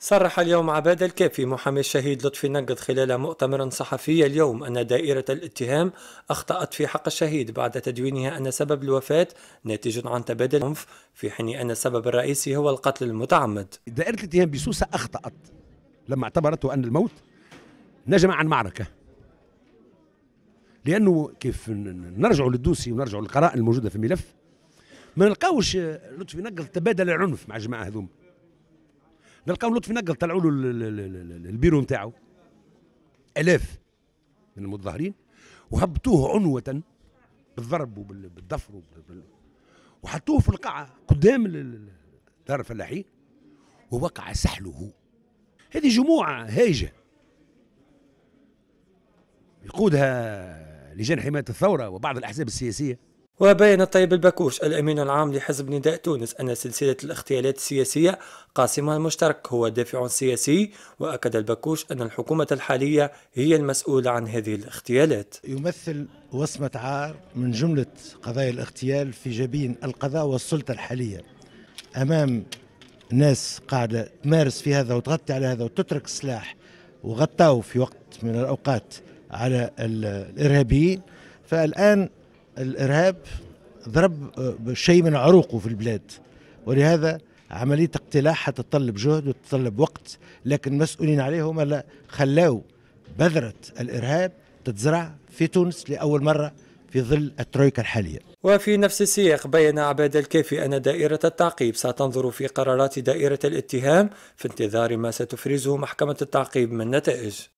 صرح اليوم عباد الكافي محامي الشهيد لطفي نقد خلال مؤتمر صحفي اليوم أن دائرة الاتهام أخطأت في حق الشهيد بعد تدوينها أن سبب الوفاة ناتج عن تبادل عنف في حين أن السبب الرئيسي هو القتل المتعمد دائرة الاتهام بسوسة أخطأت لما اعتبرته أن الموت نجم عن معركة لأنه كيف نرجع للدوسي ونرجع للقراءة الموجودة في الملف ما نلقاوش لطفي نقد تبادل العنف مع الجماعة هذوم نلقاو لطفي نقل طلعوا له البيرو نتاعو الاف من المتظاهرين وهبطوه عنوة بالضرب وبالضفر وحطوه في القاعة قدام دار الفلاحين ووقع سحله هذه جموعة هايجة يقودها لجان حماية الثورة وبعض الأحزاب السياسية وبين الطيب البكوش الأمين العام لحزب نداء تونس أن سلسلة الاغتيالات السياسية قاسمها المشترك هو دافع سياسي وأكد البكوش أن الحكومة الحالية هي المسؤولة عن هذه الاغتيالات يمثل وصمة عار من جملة قضايا الاغتيال في جبين القضاء والسلطة الحالية أمام ناس قاعدة تمارس في هذا وتغطي على هذا وتترك السلاح وغطاه في وقت من الأوقات على الإرهابيين فالآن الارهاب ضرب آه، شيء من عروقه في البلاد ولهذا عمليه اقتلاع حتتطلب جهد وتتطلب وقت لكن مسؤولين عليه هم لا خلاو بذره الارهاب تتزرع في تونس لاول مره في ظل الترويكا الحالية وفي نفس السياق بيّن عباد الكافي أن دائرة التعقيب ستنظر في قرارات دائرة الاتهام في انتظار ما ستفرزه محكمة التعقيب من نتائج